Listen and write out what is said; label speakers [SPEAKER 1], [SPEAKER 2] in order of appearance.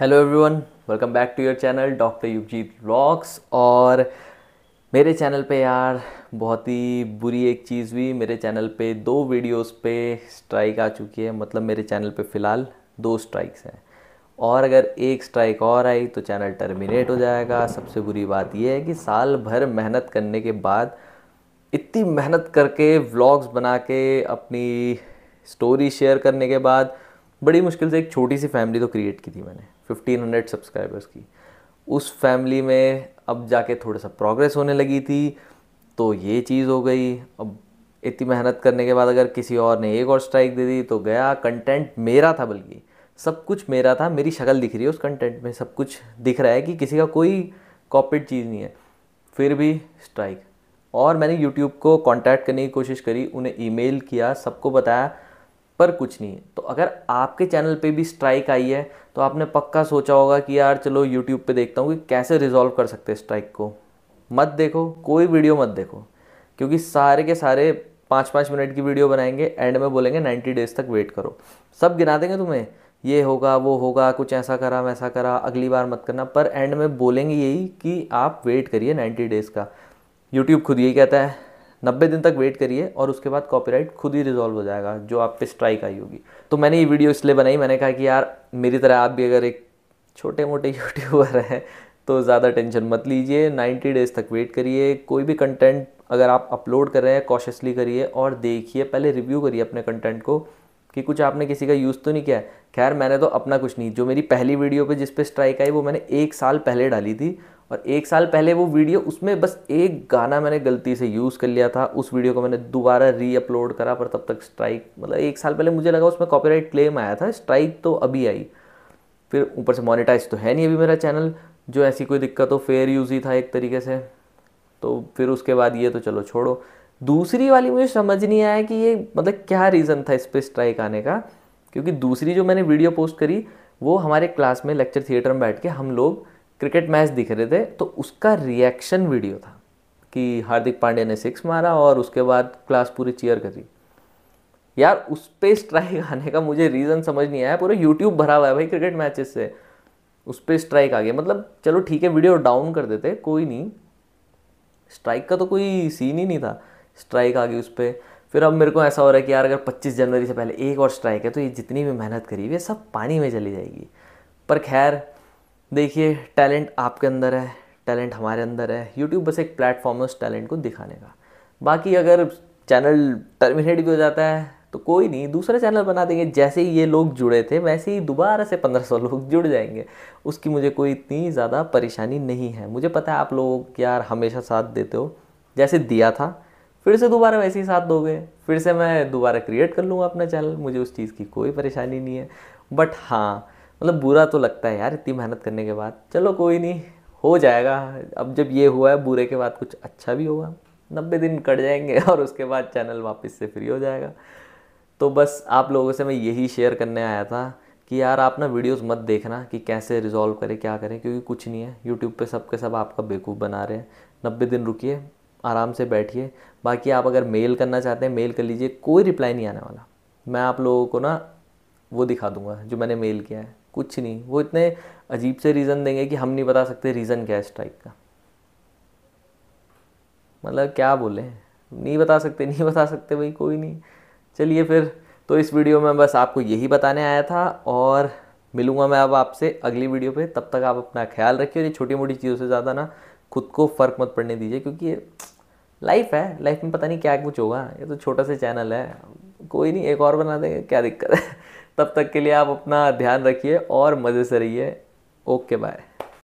[SPEAKER 1] hello everyone welcome back to your channel doctor Yugjeet rocks और मेरे channel पे यार बहुत ही बुरी एक चीज़ हुई मेरे चैनल पे दो वीडियोस पे स्ट्राइक आ चुकी है मतलब मेरे चैनल पे फ़िलहाल दो स्ट्राइक्स हैं और अगर एक स्ट्राइक और आई तो चैनल टर्मिनेट हो जाएगा सबसे बुरी बात यह है कि साल भर मेहनत करने के बाद इतनी मेहनत करके व्लॉग्स बना के अपनी स्टोरी शेयर करने के बाद बड़ी मुश्किल से एक छोटी सी फैमिली तो क्रिएट की थी मैंने 1500 सब्सक्राइबर्स की उस फैमिली में अब जाके थोड़ा सा प्रोग्रेस होने लगी थी तो ये चीज़ हो गई अब इतनी मेहनत करने के बाद अगर किसी और ने एक और स्ट्राइक दे दी तो गया कंटेंट मेरा था बल्कि सब कुछ मेरा था मेरी शक्ल दिख रही है उस कंटेंट में सब कुछ दिख रहा है कि किसी का कोई कॉपिड चीज़ नहीं है फिर भी स्ट्राइक और मैंने यूट्यूब को कांटेक्ट करने की कोशिश करी उन्हें ईमेल किया सबको बताया पर कुछ नहीं है तो अगर आपके चैनल पे भी स्ट्राइक आई है तो आपने पक्का सोचा होगा कि यार चलो यूट्यूब पे देखता हूँ कि कैसे रिजॉल्व कर सकते हैं स्ट्राइक को मत देखो कोई वीडियो मत देखो क्योंकि सारे के सारे पाँच पाँच मिनट की वीडियो बनाएंगे एंड में बोलेंगे नाइन्टी डेज़ तक वेट करो सब गिना देंगे तुम्हें ये होगा वो होगा कुछ ऐसा करा वैसा करा अगली बार मत करना पर एंड में बोलेंगे यही कि आप वेट करिए नाइन्टी डेज़ का यूट्यूब खुद यही कहता है नब्बे दिन तक वेट करिए और उसके बाद कॉपीराइट खुद ही रिजॉल्व हो जाएगा जो आप पे स्ट्राइक आई होगी तो मैंने ये वीडियो इसलिए बनाई मैंने कहा कि यार मेरी तरह आप भी अगर एक छोटे मोटे यूट्यूबर हैं तो ज़्यादा टेंशन मत लीजिए 90 डेज़ तक वेट करिए कोई भी कंटेंट अगर आप अपलोड कर रहे हैं कॉशियसली करिए और देखिए पहले रिव्यू करिए अपने कंटेंट को कि कुछ आपने किसी का यूज़ तो नहीं किया है खैर मैंने तो अपना कुछ नहीं जो मेरी पहली वीडियो पे जिस पे स्ट्राइक आई वो मैंने एक साल पहले डाली थी और एक साल पहले वो वीडियो उसमें बस एक गाना मैंने गलती से यूज़ कर लिया था उस वीडियो को मैंने दोबारा री अपलोड करा पर तब तक स्ट्राइक मतलब एक साल पहले मुझे लगा उसमें कॉपीराइट क्लेम आया था स्ट्राइक तो अभी आई फिर ऊपर से मोनिटाइज तो है नहीं अभी मेरा चैनल जो ऐसी कोई दिक्कत हो फेयर यूज़ ही था एक तरीके से तो फिर उसके बाद ये तो चलो छोड़ो दूसरी वाली मुझे समझ नहीं आया कि ये मतलब क्या रीज़न था इस पर स्ट्राइक आने का क्योंकि दूसरी जो मैंने वीडियो पोस्ट करी वो हमारे क्लास में लेक्चर थिएटर में बैठ के हम लोग क्रिकेट मैच दिख रहे थे तो उसका रिएक्शन वीडियो था कि हार्दिक पांड्या ने सिक्स मारा और उसके बाद क्लास पूरी चीयर करी यार उस पर स्ट्राइक आने का मुझे रीज़न समझ नहीं आया पूरा यूट्यूब भरा हुआ है भाई क्रिकेट मैचेस से उस पर स्ट्राइक आ गया मतलब चलो ठीक है वीडियो डाउन कर देते कोई नहीं स्ट्राइक का तो कोई सीन ही नहीं था स्ट्राइक आ गई उस पर फिर अब मेरे को ऐसा हो रहा है कि यार अगर 25 जनवरी से पहले एक और स्ट्राइक है तो ये जितनी भी मेहनत करी हुई है सब पानी में चली जाएगी पर खैर देखिए टैलेंट आपके अंदर है टैलेंट हमारे अंदर है यूट्यूब बस एक प्लेटफॉर्म है उस टैलेंट को दिखाने का बाकी अगर चैनल टर्मिनेट भी हो जाता है तो कोई नहीं दूसरा चैनल बना देंगे जैसे ही ये लोग जुड़े थे वैसे ही दोबारा से पंद्रह सौ लोग जुड़ जाएंगे उसकी मुझे कोई इतनी ज़्यादा परेशानी नहीं है मुझे पता है आप लोग यार हमेशा साथ देते हो जैसे दिया था फिर से दोबारा वैसे ही साथ दोगे फिर से मैं दोबारा क्रिएट कर लूँगा अपना चैनल मुझे उस चीज़ की कोई परेशानी नहीं है बट हाँ मतलब बुरा तो लगता है यार इतनी मेहनत करने के बाद चलो कोई नहीं हो जाएगा अब जब ये हुआ है बुरे के बाद कुछ अच्छा भी होगा नब्बे दिन कट जाएंगे और उसके बाद चैनल वापस से फ्री हो जाएगा तो बस आप लोगों से मैं यही शेयर करने आया था कि यार आप ना वीडियोस मत देखना कि कैसे रिजॉल्व करें क्या करें क्योंकि कुछ नहीं है यूट्यूब पे सब के सब आपका बेवकूफ़ बना रहे हैं नब्बे दिन रुकिए आराम से बैठिए बाकी आप अगर मेल करना चाहते हैं मेल कर लीजिए कोई रिप्लाई नहीं आने वाला मैं आप लोगों को ना वो दिखा दूंगा जो मैंने मेल किया है कुछ नहीं वो इतने अजीब से रीज़न देंगे कि हम नहीं बता सकते रीज़न क्या है स्ट्राइक का मतलब क्या बोले नहीं बता सकते नहीं बता सकते भाई कोई नहीं चलिए फिर तो इस वीडियो में बस आपको यही बताने आया था और मिलूंगा मैं अब आपसे अगली वीडियो पे तब तक आप अपना ख्याल रखिए और ये छोटी मोटी चीज़ों से ज़्यादा ना खुद को फ़र्क मत पड़ने दीजिए क्योंकि ये लाइफ है लाइफ में पता नहीं क्या कुछ होगा ये तो छोटा सा चैनल है कोई नहीं एक और बना देंगे क्या दिक्कत है तब तक के लिए आप अपना ध्यान रखिए और मज़े से रहिए ओके बाय